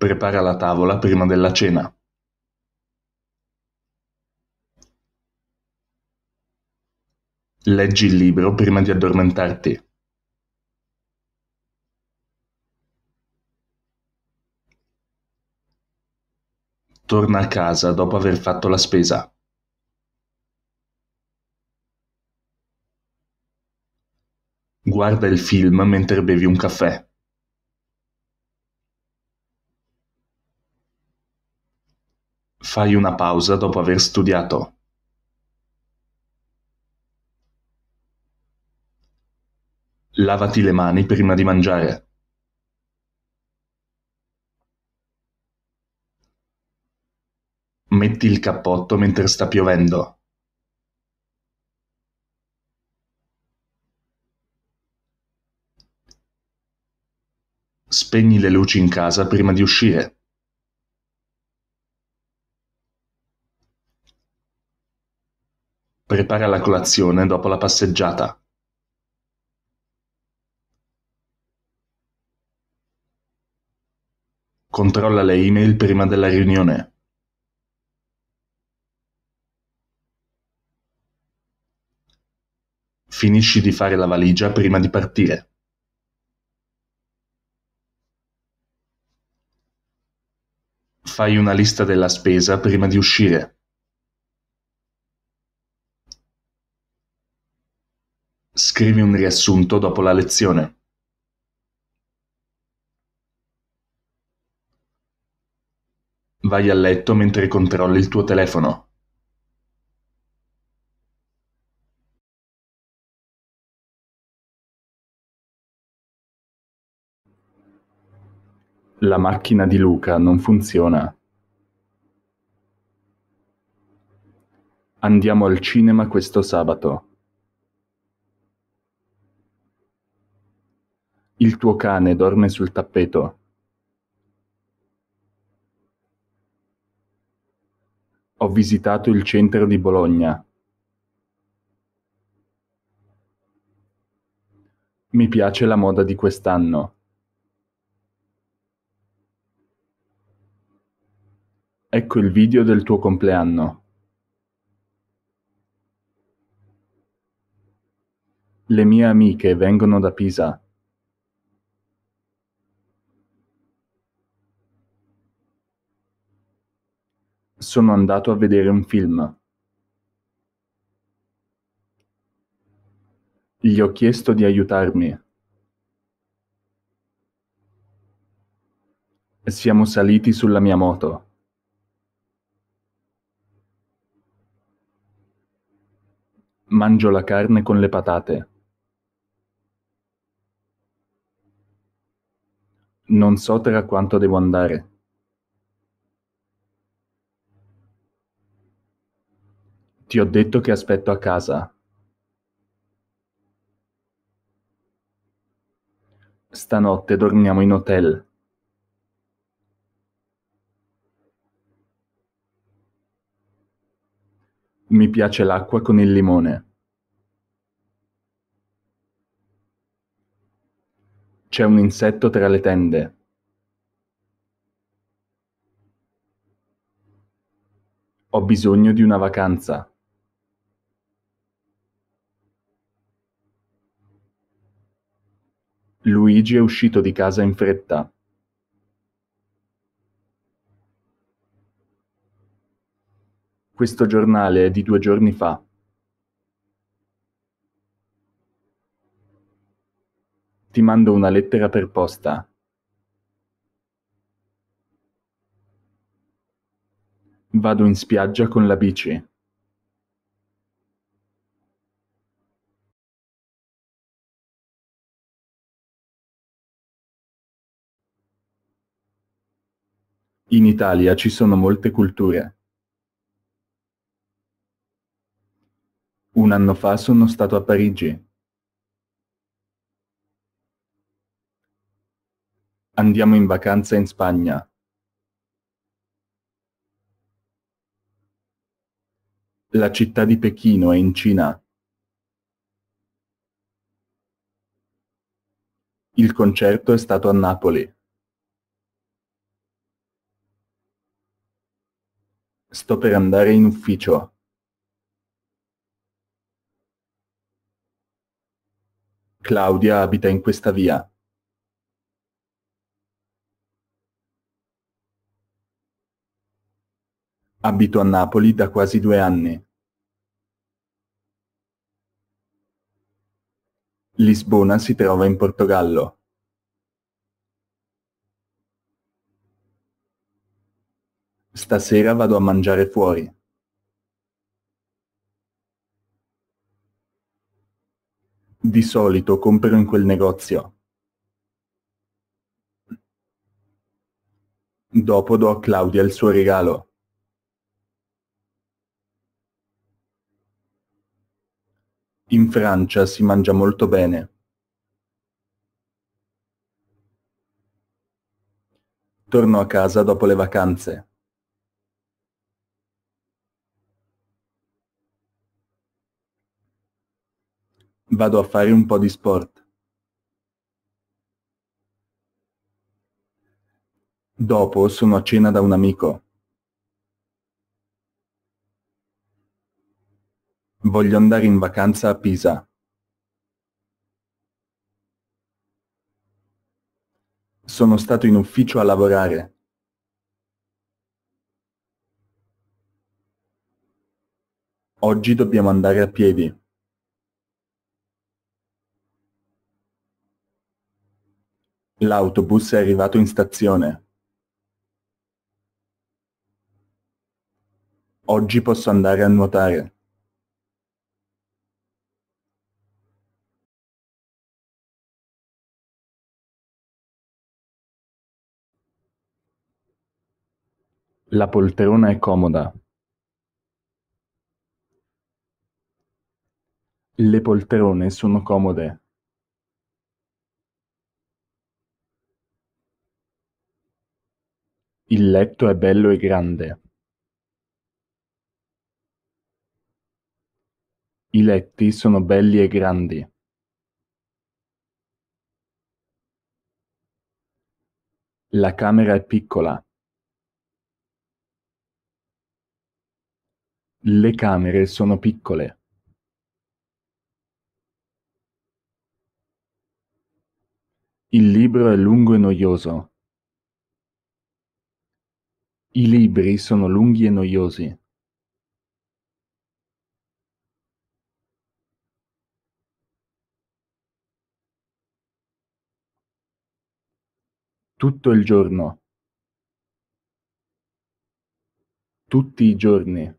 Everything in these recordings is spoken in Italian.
Prepara la tavola prima della cena. Leggi il libro prima di addormentarti. Torna a casa dopo aver fatto la spesa. Guarda il film mentre bevi un caffè. Fai una pausa dopo aver studiato. Lavati le mani prima di mangiare. Metti il cappotto mentre sta piovendo. Spegni le luci in casa prima di uscire. Prepara la colazione dopo la passeggiata. Controlla le email prima della riunione. Finisci di fare la valigia prima di partire. Fai una lista della spesa prima di uscire. scrivi un riassunto dopo la lezione. Vai a letto mentre controlli il tuo telefono. La macchina di Luca non funziona. Andiamo al cinema questo sabato. Il tuo cane dorme sul tappeto. Ho visitato il centro di Bologna. Mi piace la moda di quest'anno. Ecco il video del tuo compleanno. Le mie amiche vengono da Pisa. Sono andato a vedere un film. Gli ho chiesto di aiutarmi. Siamo saliti sulla mia moto. Mangio la carne con le patate. Non so tra quanto devo andare. Ti ho detto che aspetto a casa. Stanotte dormiamo in hotel. Mi piace l'acqua con il limone. C'è un insetto tra le tende. Ho bisogno di una vacanza. Luigi è uscito di casa in fretta. Questo giornale è di due giorni fa. Ti mando una lettera per posta. Vado in spiaggia con la bici. In Italia ci sono molte culture. Un anno fa sono stato a Parigi. Andiamo in vacanza in Spagna. La città di Pechino è in Cina. Il concerto è stato a Napoli. Sto per andare in ufficio. Claudia abita in questa via. Abito a Napoli da quasi due anni. Lisbona si trova in Portogallo. Stasera vado a mangiare fuori. Di solito compro in quel negozio. Dopo do a Claudia il suo regalo. In Francia si mangia molto bene. Torno a casa dopo le vacanze. vado a fare un po' di sport. Dopo sono a cena da un amico. Voglio andare in vacanza a Pisa. Sono stato in ufficio a lavorare. Oggi dobbiamo andare a piedi. L'autobus è arrivato in stazione. Oggi posso andare a nuotare. La poltrona è comoda. Le poltrone sono comode. Il letto è bello e grande. I letti sono belli e grandi. La camera è piccola. Le camere sono piccole. Il libro è lungo e noioso. I libri sono lunghi e noiosi. Tutto il giorno. Tutti i giorni.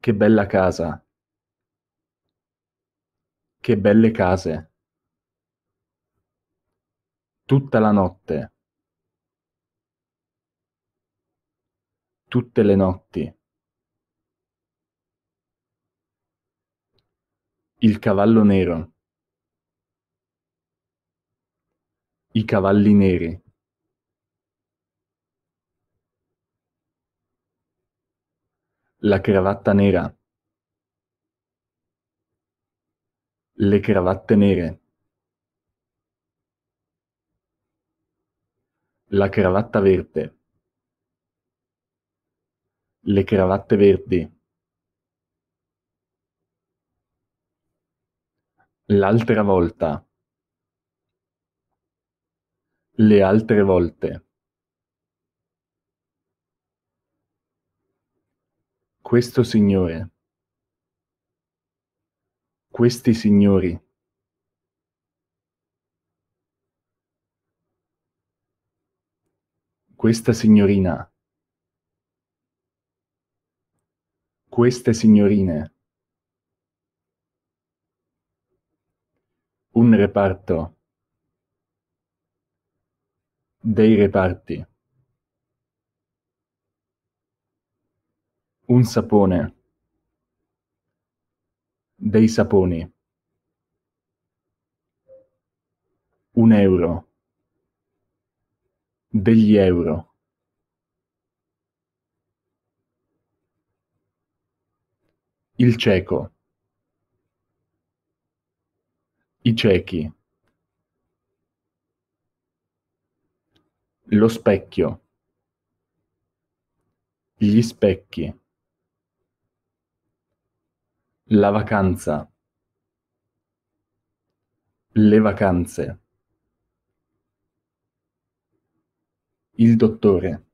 Che bella casa. Che belle case. Tutta la notte. Tutte le notti. Il cavallo nero. I cavalli neri. La cravatta nera. Le cravatte nere. La cravatta verde. Le cravatte verdi. L'altra volta. Le altre volte. Questo signore. Questi signori. Questa signorina. Queste signorine. Un reparto. Dei reparti. Un sapone. Dei saponi. Un euro degli euro il cieco. i ciechi lo specchio gli specchi la vacanza le vacanze Il dottore.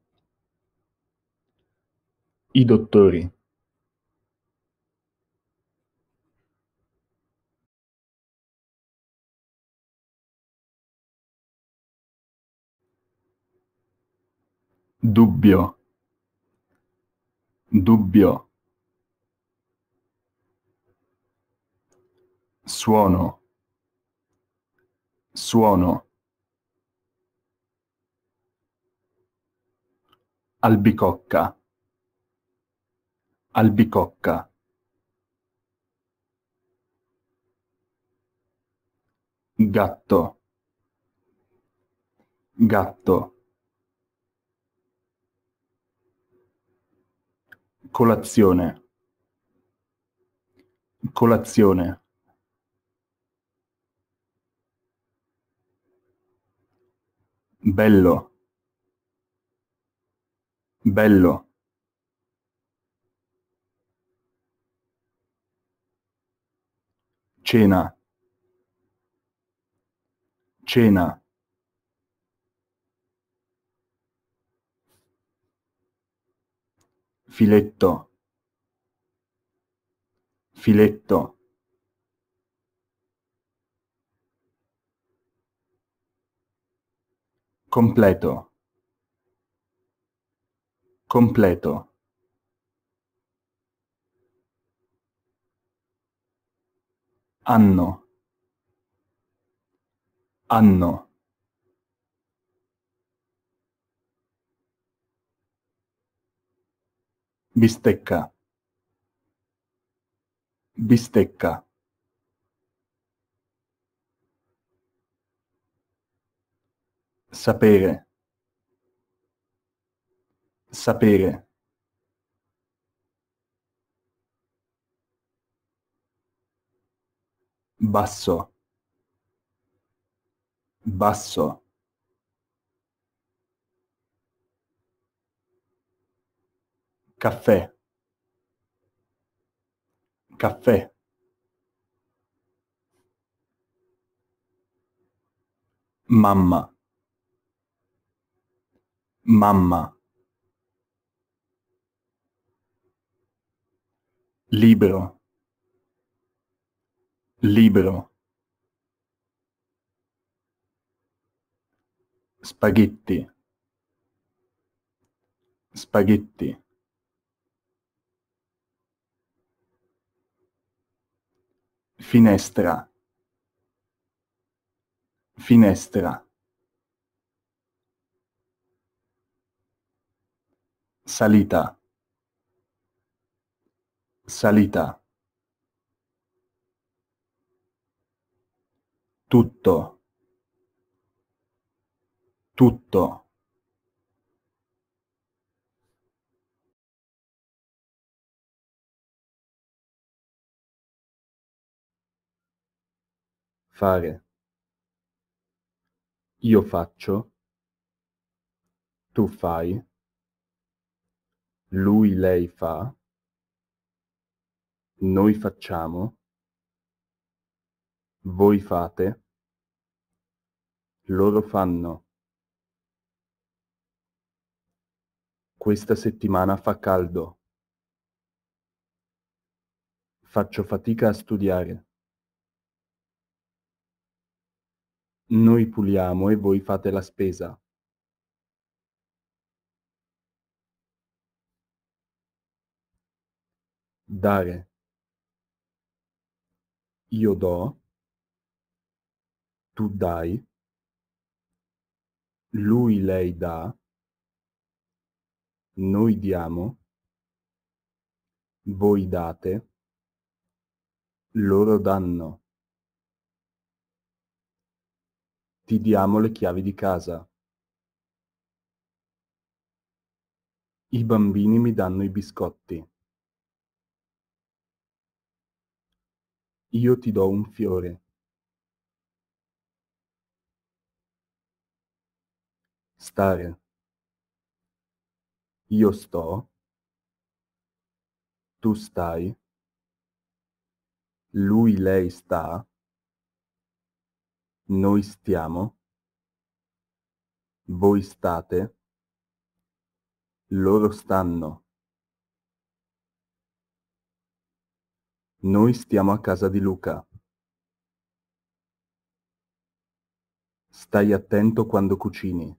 I dottori. Dubbio. Dubbio. Suono. Suono. albicocca albicocca gatto gatto colazione colazione bello bello cena cena filetto filetto completo completo anno anno bistecca bistecca sapere sapere basso basso caffè caffè mamma mamma libero libero spaghetti spaghetti finestra finestra salita salita tutto tutto fare io faccio tu fai lui lei fa noi facciamo, voi fate, loro fanno. Questa settimana fa caldo. Faccio fatica a studiare. Noi puliamo e voi fate la spesa. Dare. Io do, tu dai, lui lei dà, noi diamo, voi date, loro danno. Ti diamo le chiavi di casa. I bambini mi danno i biscotti. Io ti do un fiore. Stare. Io sto. Tu stai. Lui, lei sta. Noi stiamo. Voi state. Loro stanno. Noi stiamo a casa di Luca. Stai attento quando cucini.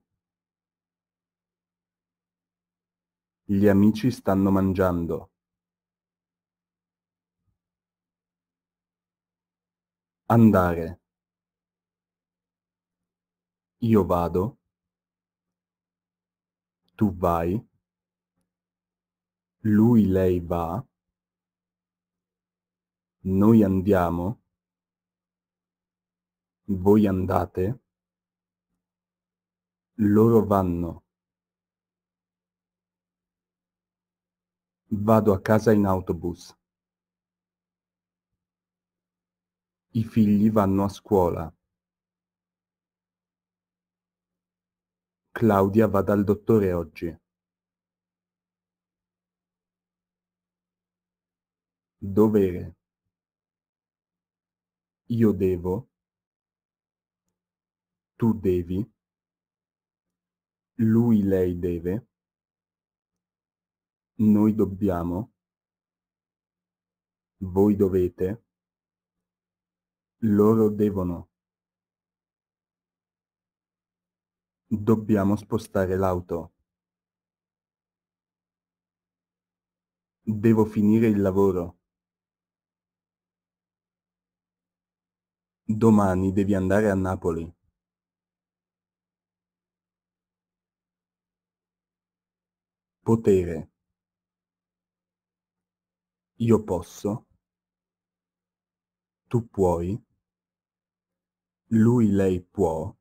Gli amici stanno mangiando. Andare. Io vado. Tu vai. Lui, lei va. Noi andiamo, voi andate, loro vanno. Vado a casa in autobus. I figli vanno a scuola. Claudia va dal dottore oggi. Dovere. Io devo. Tu devi. Lui, lei deve. Noi dobbiamo. Voi dovete. Loro devono. Dobbiamo spostare l'auto. Devo finire il lavoro. Domani devi andare a Napoli. Potere. Io posso. Tu puoi. Lui, lei può.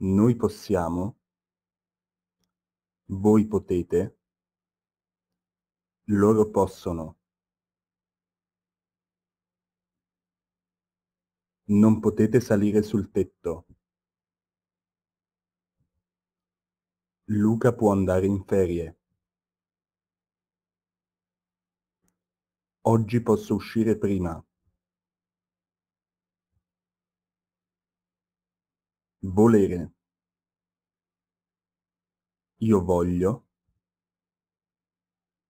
Noi possiamo. Voi potete. Loro possono. Non potete salire sul tetto. Luca può andare in ferie. Oggi posso uscire prima. Volere. Io voglio.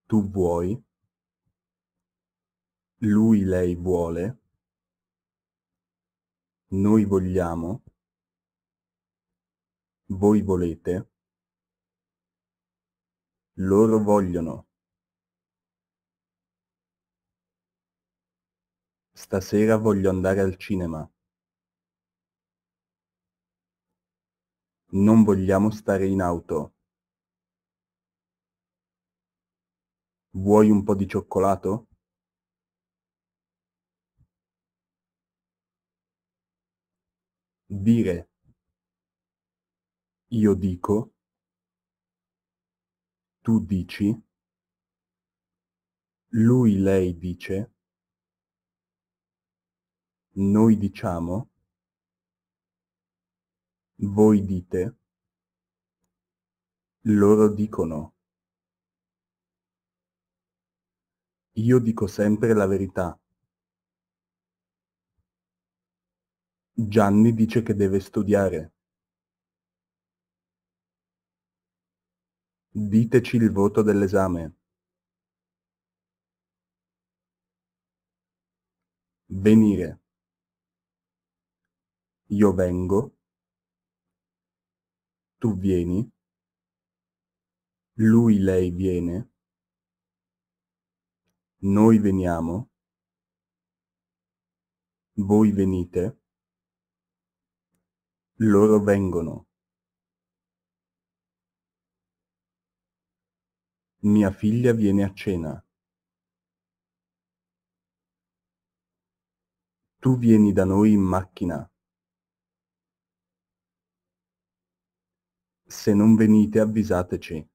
Tu vuoi. Lui, lei vuole. Noi vogliamo. Voi volete. Loro vogliono. Stasera voglio andare al cinema. Non vogliamo stare in auto. Vuoi un po' di cioccolato? dire io dico, tu dici, lui lei dice, noi diciamo, voi dite, loro dicono. Io dico sempre la verità. Gianni dice che deve studiare. Diteci il voto dell'esame. Venire. Io vengo. Tu vieni. Lui, lei viene. Noi veniamo. Voi venite loro vengono. Mia figlia viene a cena. Tu vieni da noi in macchina. Se non venite avvisateci.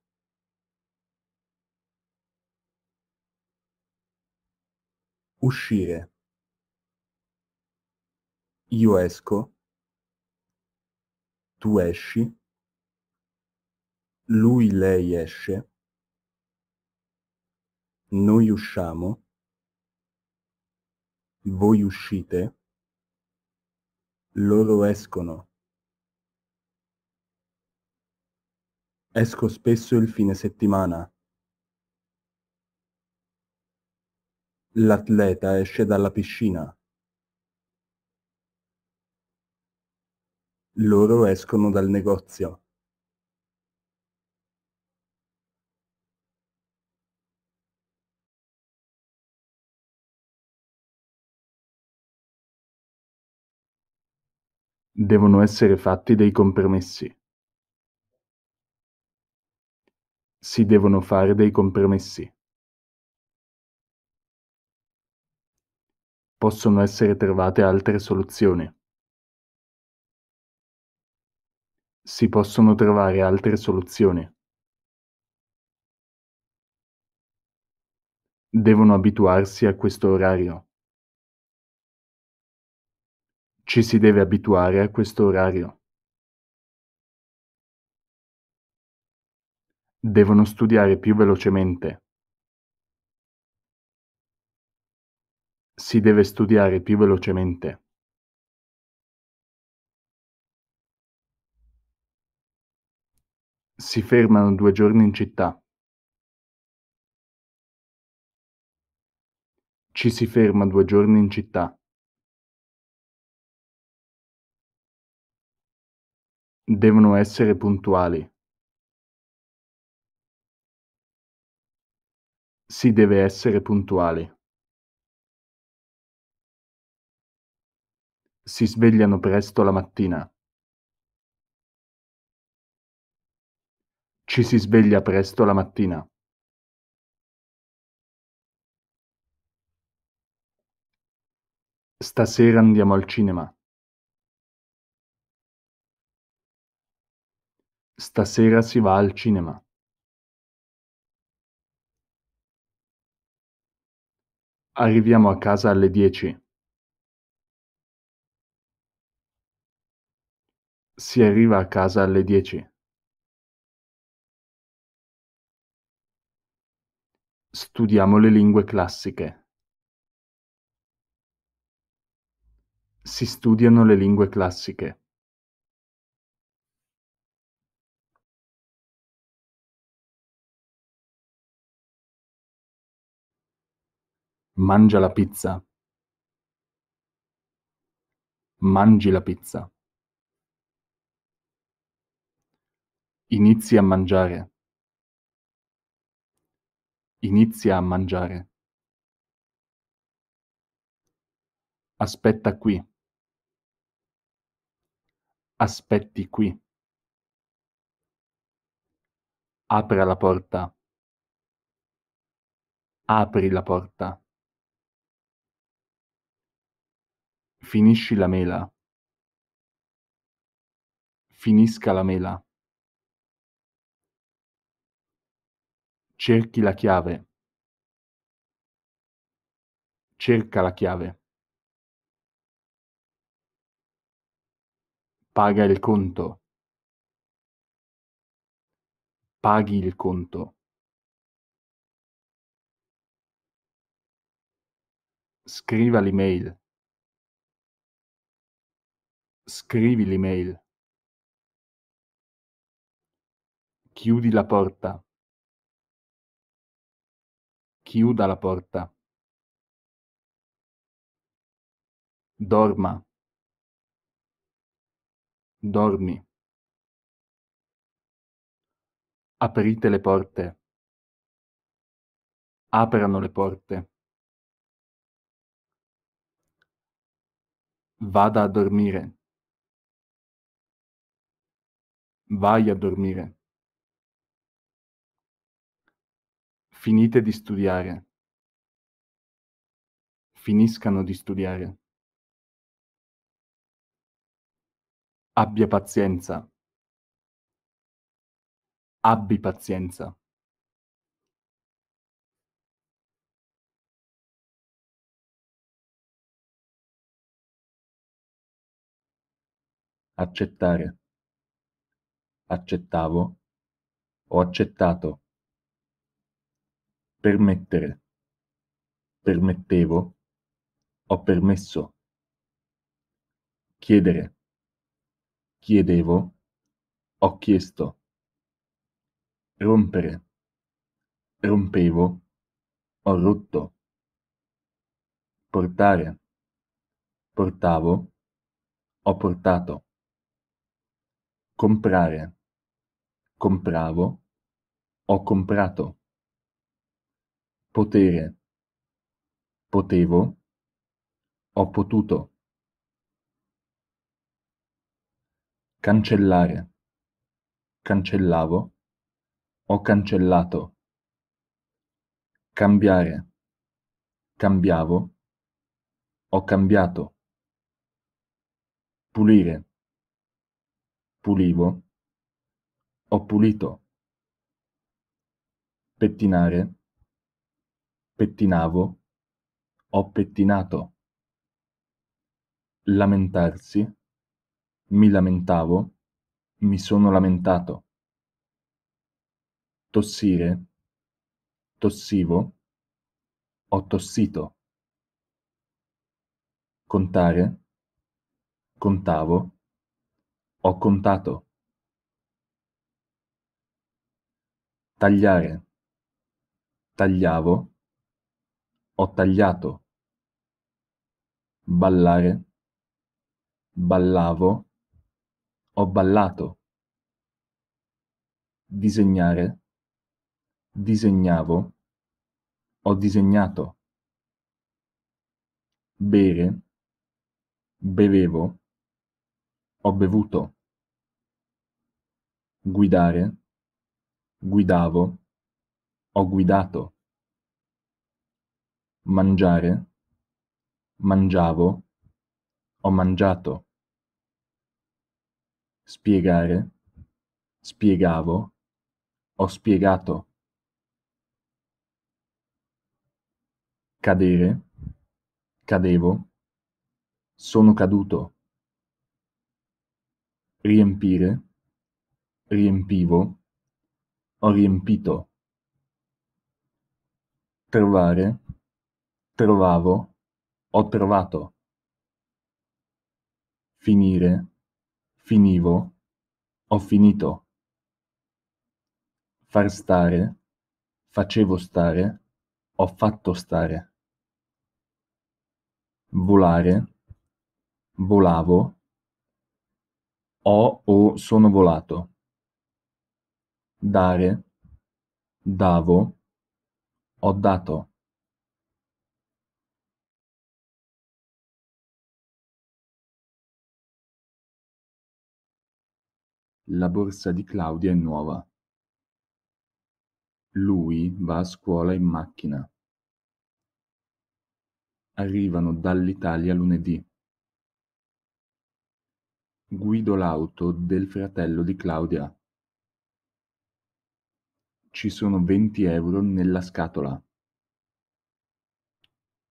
Uscire. Io esco tu esci, lui, lei esce, noi usciamo, voi uscite, loro escono. Esco spesso il fine settimana. L'atleta esce dalla piscina. loro escono dal negozio. Devono essere fatti dei compromessi. Si devono fare dei compromessi. Possono essere trovate altre soluzioni. Si possono trovare altre soluzioni. Devono abituarsi a questo orario. Ci si deve abituare a questo orario. Devono studiare più velocemente. Si deve studiare più velocemente. Si fermano due giorni in città. Ci si ferma due giorni in città. Devono essere puntuali. Si deve essere puntuali. Si svegliano presto la mattina. Ci si sveglia presto la mattina. Stasera andiamo al cinema. Stasera si va al cinema. Arriviamo a casa alle dieci. Si arriva a casa alle dieci. Studiamo le lingue classiche. Si studiano le lingue classiche. Mangia la pizza. Mangi la pizza. Inizi a mangiare. Inizia a mangiare. Aspetta qui. Aspetti qui. Apra la porta. Apri la porta. Finisci la mela. Finisca la mela. Cerchi la chiave. Cerca la chiave. Paga il conto. Paghi il conto. Scriva l'email. Scrivi l'email. Chiudi la porta. Chiuda la porta. Dorma. Dormi. Aprite le porte. Aprano le porte. Vada a dormire. Vai a dormire. Finite di studiare. Finiscano di studiare. Abbia pazienza. Abbi pazienza. Accettare. Accettavo. Ho accettato permettere, permettevo, ho permesso, chiedere, chiedevo, ho chiesto, rompere, rompevo, ho rotto, portare, portavo, ho portato, comprare, compravo, ho comprato potere, potevo, ho potuto. Cancellare, cancellavo, ho cancellato. Cambiare, cambiavo, ho cambiato. Pulire, pulivo, ho pulito. Pettinare, Pettinavo, ho pettinato. Lamentarsi, mi lamentavo, mi sono lamentato. Tossire, tossivo, ho tossito. Contare, contavo, ho contato. Tagliare, tagliavo, ho tagliato. Ballare. Ballavo. Ho ballato. Disegnare. Disegnavo. Ho disegnato. Bere. Bevevo. Ho bevuto. Guidare. Guidavo. Ho guidato mangiare, mangiavo, ho mangiato, spiegare, spiegavo, ho spiegato, cadere, cadevo, sono caduto, riempire, riempivo, ho riempito, trovare, Trovavo, ho trovato. Finire, finivo, ho finito. Far stare, facevo stare, ho fatto stare. Volare, volavo, ho o sono volato. Dare, davo, ho dato. La borsa di Claudia è nuova. Lui va a scuola in macchina. Arrivano dall'Italia lunedì. Guido l'auto del fratello di Claudia. Ci sono 20 euro nella scatola.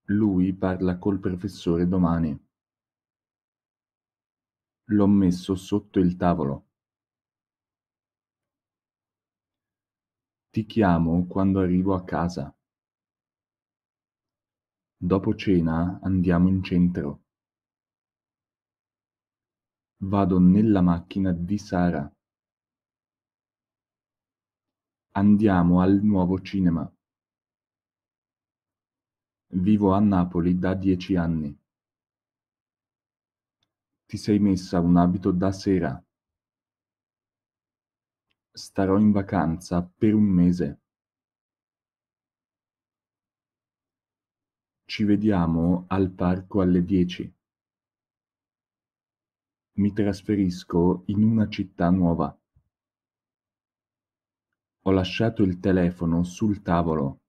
Lui parla col professore domani. L'ho messo sotto il tavolo. Ti chiamo quando arrivo a casa. Dopo cena andiamo in centro. Vado nella macchina di Sara. Andiamo al nuovo cinema. Vivo a Napoli da dieci anni. Ti sei messa un abito da sera. Starò in vacanza per un mese. Ci vediamo al parco alle dieci. Mi trasferisco in una città nuova. Ho lasciato il telefono sul tavolo.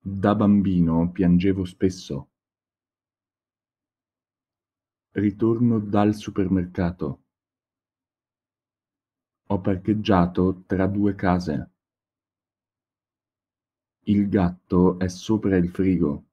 Da bambino piangevo spesso. Ritorno dal supermercato. Ho parcheggiato tra due case. Il gatto è sopra il frigo.